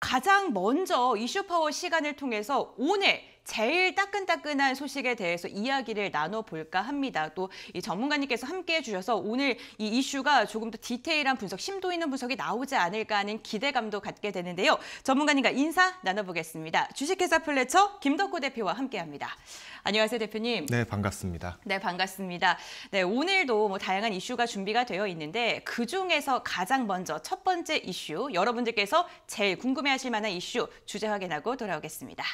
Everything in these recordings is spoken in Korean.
가장 먼저 이슈 파워 시간을 통해서 오늘 제일 따끈따끈한 소식에 대해서 이야기를 나눠볼까 합니다. 또 이 전문가님께서 함께해 주셔서 오늘 이 이슈가 조금 더 디테일한 분석, 심도 있는 분석이 나오지 않을까 하는 기대감도 갖게 되는데요. 전문가님과 인사 나눠보겠습니다. 주식회사 플래처 김덕호 대표와 함께합니다. 안녕하세요, 대표님. 네, 반갑습니다. 네, 반갑습니다. 네, 오늘도 뭐 다양한 이슈가 준비가 되어 있는데 그 중에서 가장 먼저 첫 번째 이슈, 여러분들께서 제일 궁금해하실 만한 이슈 주제 확인하고 돌아오겠습니다.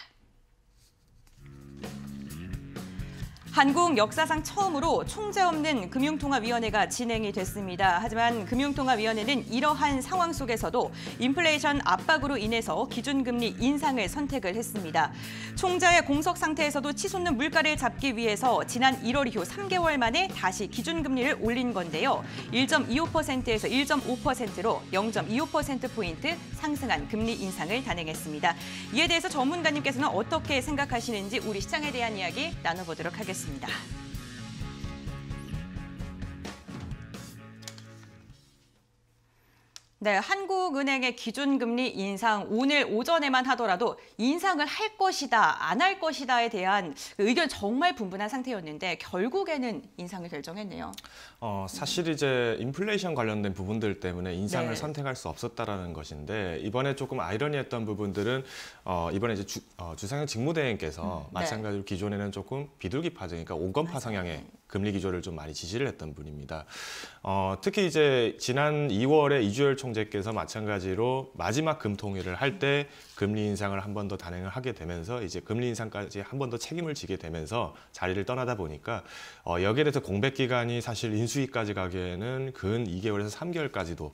한국 역사상 처음으로 총재 없는 금융통화위원회가 진행이 됐습니다. 하지만 금융통화위원회는 이러한 상황 속에서도 인플레이션 압박으로 인해서 기준금리 인상을 선택을 했습니다. 총재의 공석 상태에서도 치솟는 물가를 잡기 위해서 지난 1월 이후 3개월 만에 다시 기준금리를 올린 건데요. 1.25%에서 1.5%로 0.25%포인트 상승한 금리 인상을 단행했습니다. 이에 대해서 전문가님께서는 어떻게 생각하시는지 우리 시장에 대한 이야기 나눠보도록 하겠습니다. 있습니다. 네, 한국은행의 기준금리 인상 오늘 오전에만 하더라도 인상을 할 것이다, 안 할 것이다에 대한 그 의견 정말 분분한 상태였는데 결국에는 인상을 결정했네요. 어, 사실 이제 인플레이션 관련된 부분들 때문에 인상을 네. 선택할 수 없었다라는 것인데 이번에 조금 아이러니했던 부분들은 어, 이번에 이제 주, 어, 주상현 직무대행께서 음, 네. 마찬가지로 네. 기존에는 조금 비둘기파, 그이니까 온건파 성향의 네. 금리 기조를 좀 많이 지시를 했던 분입니다. 어, 특히 이제 지난 2월에 이주열 총 총재께서 마찬가지로 마지막 금통위를 할 때 금리 인상을 한 번 더 단행을 하게 되면서 이제 금리 인상까지 한 번 더 책임을 지게 되면서 자리를 떠나다 보니까 어, 여기에 대해서 공백 기간이 사실 인수위까지 가기에는 근 2개월에서 3개월까지도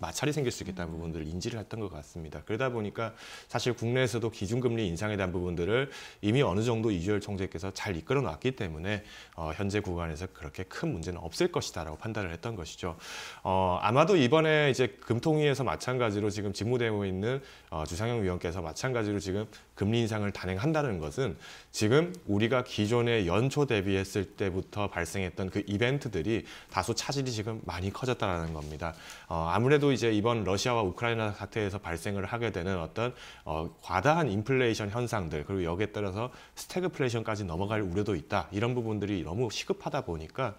마찰이 생길 수 있겠다는 부분들을 인지를 했던 것 같습니다. 그러다 보니까 사실 국내에서도 기준금리 인상에 대한 부분들을 이미 어느 정도 이주열 총재께서 잘 이끌어 놨기 때문에 어, 현재 구간에서 그렇게 큰 문제는 없을 것이다라고 판단을 했던 것이죠. 어, 아마도 이번에 이제 금 금통위에서 마찬가지로 지금 직무대행하고 있는 어, 주상영 위원께서 마찬가지로 지금 금리 인상을 단행한다는 것은 지금 우리가 기존의 연초 대비했을 때부터 발생했던 그 이벤트들이 다소 차질이 지금 많이 커졌다는 겁니다. 어, 아무래도 이제 이번 러시아와 우크라이나 사태에서 발생을 하게 되는 어떤 어, 과다한 인플레이션 현상들 그리고 여기에 따라서 스태그플레이션까지 넘어갈 우려도 있다. 이런 부분들이 너무 시급하다 보니까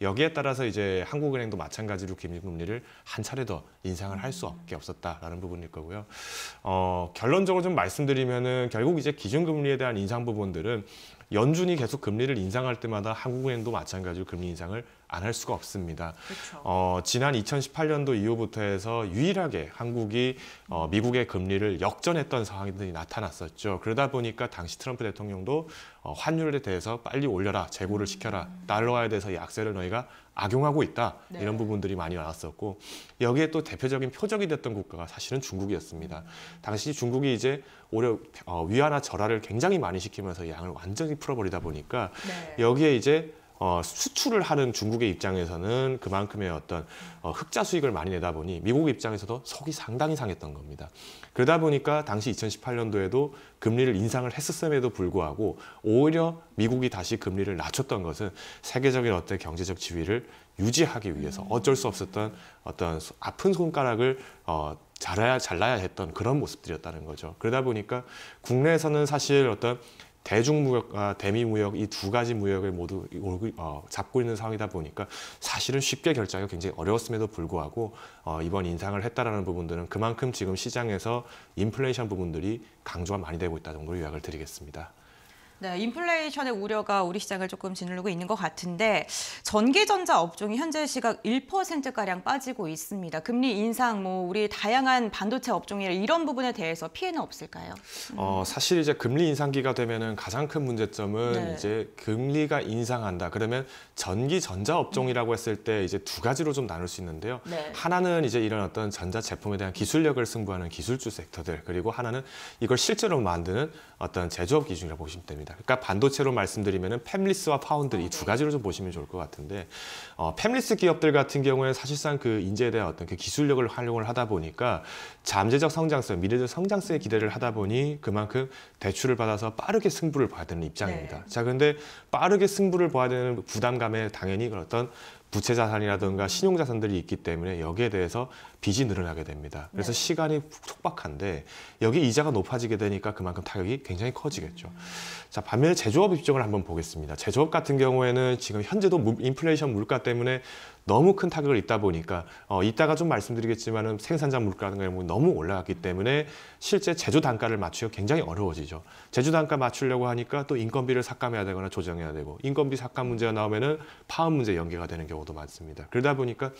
여기에 따라서 이제 한국은행도 마찬가지로 금리를 한 차례 더 인상을 할 수 없게 없었다라는 부분일 거고요. 어, 결론적으로 좀 말씀드리면은 결국 이제 기준금리에 대한 인상 부분들은 연준이 계속 금리를 인상할 때마다 한국은행도 마찬가지로 금리 인상을 안 할 수가 없습니다. 그렇죠. 어, 지난 2018년도 이후부터 해서 유일하게 한국이 어, 미국의 금리를 역전했던 상황들이 나타났었죠. 그러다 보니까 당시 트럼프 대통령도 어, 환율에 대해서 빨리 올려라, 재고를 음. 시켜라, 달러화에 대해서 약세를 너희가 악용하고 있다 네. 이런 부분들이 많이 나왔었고 여기에 또 대표적인 표적이 됐던 국가가 사실은 중국이었습니다. 음. 당시 중국이 이제 오히려 어, 위안화 절하를 굉장히 많이 시키면서 양을 완전히 풀어버리다 보니까 네. 여기에 이제 어, 수출을 하는 중국의 입장에서는 그만큼의 어떤 어, 흑자 수익을 많이 내다 보니 미국 입장에서도 속이 상당히 상했던 겁니다. 그러다 보니까 당시 2018년도에도 금리를 인상을 했었음에도 불구하고 오히려 미국이 다시 금리를 낮췄던 것은 세계적인 어떤 경제적 지위를 유지하기 위해서 음. 어쩔 수 없었던 어떤 아픈 손가락을 어, 잘라야 잘라야 했던 그런 모습들이었다는 거죠. 그러다 보니까 국내에서는 사실 어떤 대중무역과 아, 대미무역 이 두 가지 무역을 모두 어, 잡고 있는 상황이다 보니까 사실은 쉽게 결정이 굉장히 어려웠음에도 불구하고 어, 이번 인상을 했다라는 부분들은 그만큼 지금 시장에서 인플레이션 부분들이 강조가 많이 되고 있다 정도로 요약을 드리겠습니다. 네, 인플레이션의 우려가 우리 시장을 조금 짓누르고 있는 것 같은데 전기전자 업종이 현재 시각 1%가량 빠지고 있습니다. 금리 인상, 뭐 우리 다양한 반도체 업종이나 이런 부분에 대해서 피해는 없을까요? 어, 사실 이제 금리 인상기가 되면은 가장 큰 문제점은 네. 이제 금리가 인상한다. 그러면 전기전자 업종이라고 했을 때 이제 두 가지로 좀 나눌 수 있는데요. 네. 하나는 이제 이런 어떤 전자 제품에 대한 기술력을 승부하는 기술주 섹터들 그리고 하나는 이걸 실제로 만드는 어떤 제조업 기준이라고 보시면 됩니다. 있습니다. 그러니까 반도체로 말씀드리면 팸리스와 파운드리 이두 가지로 좀 보시면 좋을 것 같은데 어, 팹리스 기업들 같은 경우에는 사실상 그 인재에 대한 어떤 그 기술력을 활용을 하다 보니까 잠재적 성장성, 미래적 성장성에 기대를 하다 보니 그만큼 대출을 받아서 빠르게 승부를 봐야 되는 입장입니다. 네. 자, 근데 빠르게 승부를 봐야 되는 부담감에 당연히 그런 어떤 부채 자산이라든가 신용 자산들이 있기 때문에 여기에 대해서 빚이 늘어나게 됩니다. 그래서 네. 시간이 촉박한데 여기 이자가 높아지게 되니까 그만큼 타격이 굉장히 커지겠죠. 음. 자 반면에 제조업 입증을 한번 보겠습니다. 제조업 같은 경우에는 지금 현재도 인플레이션 물가 때문에 너무 큰 타격을 입다 보니까 어, 이따가 좀 말씀드리겠지만은 생산자 물가라든가 이런 너무 올라갔기 때문에 실제 제조 단가를 맞추기 굉장히 어려워지죠. 제조 단가 맞추려고 하니까 또 인건비를 삭감해야 되거나 조정해야 되고 인건비 삭감 문제가 나오면은 파업 문제 연계가 되는 경우. 경우도 많습니다. 그러다 보니까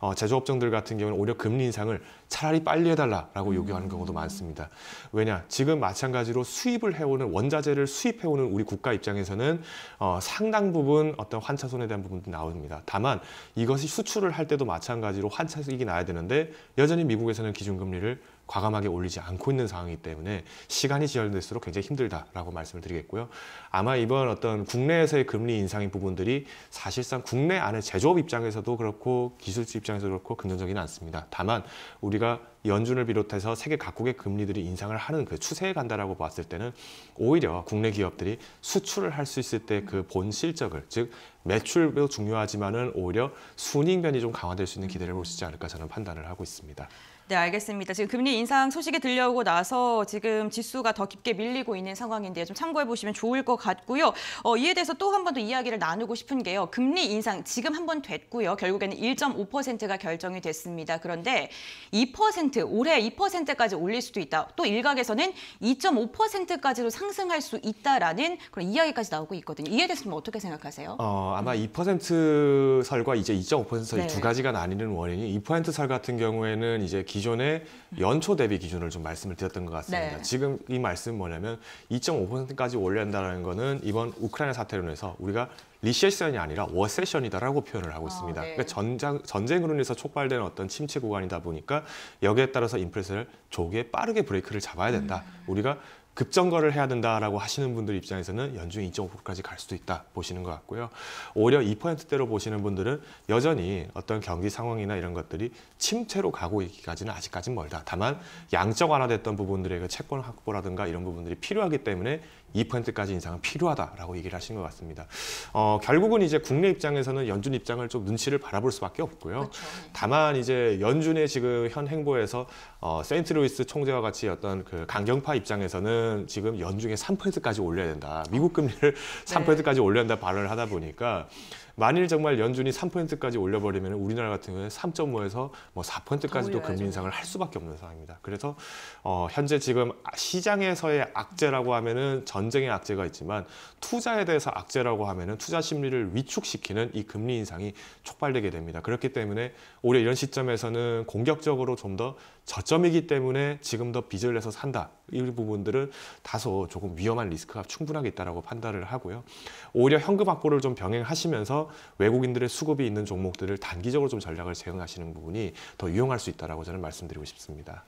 어, 제조업종들 같은 경우는 오히려 금리 인상을 차라리 빨리 해달라라고 요구하는 음. 경우도 많습니다. 왜냐, 지금 마찬가지로 수입을 해오는 원자재를 수입해오는 우리 국가 입장에서는 어, 상당 부분 어떤 환차 손에 대한 부분도 나옵니다. 다만 이것이 수출을 할 때도 마찬가지로 환차 이익이 나야 되는데 여전히 미국에서는 기준금리를 과감하게 올리지 않고 있는 상황이기 때문에 시간이 지연될수록 굉장히 힘들다라고 말씀을 드리겠고요. 아마 이번 어떤 국내에서의 금리 인상인 부분들이 사실상 국내 안에 제조업 입장에서도 그렇고 기술주 입장에서도 그렇고 긍정적이는 지 않습니다. 다만 우리가 연준을 비롯해서 세계 각국의 금리들이 인상을 하는 그 추세에 간다라고 봤을 때는 오히려 국내 기업들이 수출을 할 수 있을 때 그 본 실적을 즉 매출도 중요하지만은 오히려 순익 면이 좀 강화될 수 있는 기대를 볼수 있지 않을까 저는 판단을 하고 있습니다. 네, 알겠습니다. 지금 금리 인상 소식이 들려오고 나서 지금 지수가 더 깊게 밀리고 있는 상황인데요. 좀 참고해 보시면 좋을 것 같고요. 어, 이에 대해서 또 한 번 더 이야기를 나누고 싶은 게요. 금리 인상 지금 한번 됐고요. 결국에는 1.5%가 결정이 됐습니다. 그런데 2% 2%, 올해 2%까지 올릴 수도 있다. 또 일각에서는 2.5%까지도 상승할 수 있다라는 그런 이야기까지 나오고 있거든요. 이에 대해서는 어떻게 생각하세요? 어, 아마 2% 설과 이제 2.5% 설이 네. 두 가지가 나뉘는 원인이 2%설 같은 경우에는 이제 기존의 연초 대비 기준을 좀 말씀을 드렸던 것 같습니다. 네. 지금 이 말씀 은 뭐냐면 2.5%까지 올린다는 거는 이번 우크라이나 사태로 인해서 우리가 리세션이 아니라 워세션이다라고 표현을 하고 아, 있습니다. 아, 네. 그러니까 전장, 전쟁으로 인해서 촉발된 어떤 침체 구간이다 보니까 여기에 따라서 인플레이션을 조기에 빠르게 브레이크를 잡아야 된다. 음. 우리가 급정거를 해야 된다라고 하시는 분들 입장에서는 연중에 2.5%까지 갈 수도 있다 보시는 것 같고요. 오히려 2%대로 보시는 분들은 여전히 어떤 경기 상황이나 이런 것들이 침체로 가고 있기까지는 아직까진 멀다. 다만 양적 완화됐던 부분들의 그 채권 확보라든가 이런 부분들이 필요하기 때문에 2%까지 인상은 필요하다라고 얘기를 하신 것 같습니다. 어, 결국은 이제 국내 입장에서는 연준 입장을 좀 눈치를 바라볼 수밖에 없고요. 그렇죠. 네. 다만 이제 연준의 지금 현 행보에서 어, 세인트루이스 총재와 같이 어떤 그 강경파 입장에서는 지금 연중에 3%까지 올려야 된다. 미국 금리를 3%까지 올려야 된다 발언을 하다 보니까 만일 정말 연준이 3%까지 올려버리면 우리나라 같은 경우는 3.5에서 뭐 4%까지도 금리 인상을 할 수밖에 없는 상황입니다. 그래서 어, 현재 지금 시장에서의 악재라고 하면은 전쟁의 악재가 있지만 투자에 대해서 악재라고 하면은 투자 심리를 위축시키는 이 금리 인상이 촉발되게 됩니다. 그렇기 때문에 올해 이런 시점에서는 공격적으로 좀더 저점이기 때문에 지금 더 빚을 내서 산다. 이 부분들은 다소 조금 위험한 리스크가 충분하게 있다고 판단을 하고요. 오히려 현금 확보를 좀 병행하시면서 외국인들의 수급이 있는 종목들을 단기적으로 좀 전략을 제공하시는 부분이 더 유용할 수 있다고 저는 말씀드리고 싶습니다.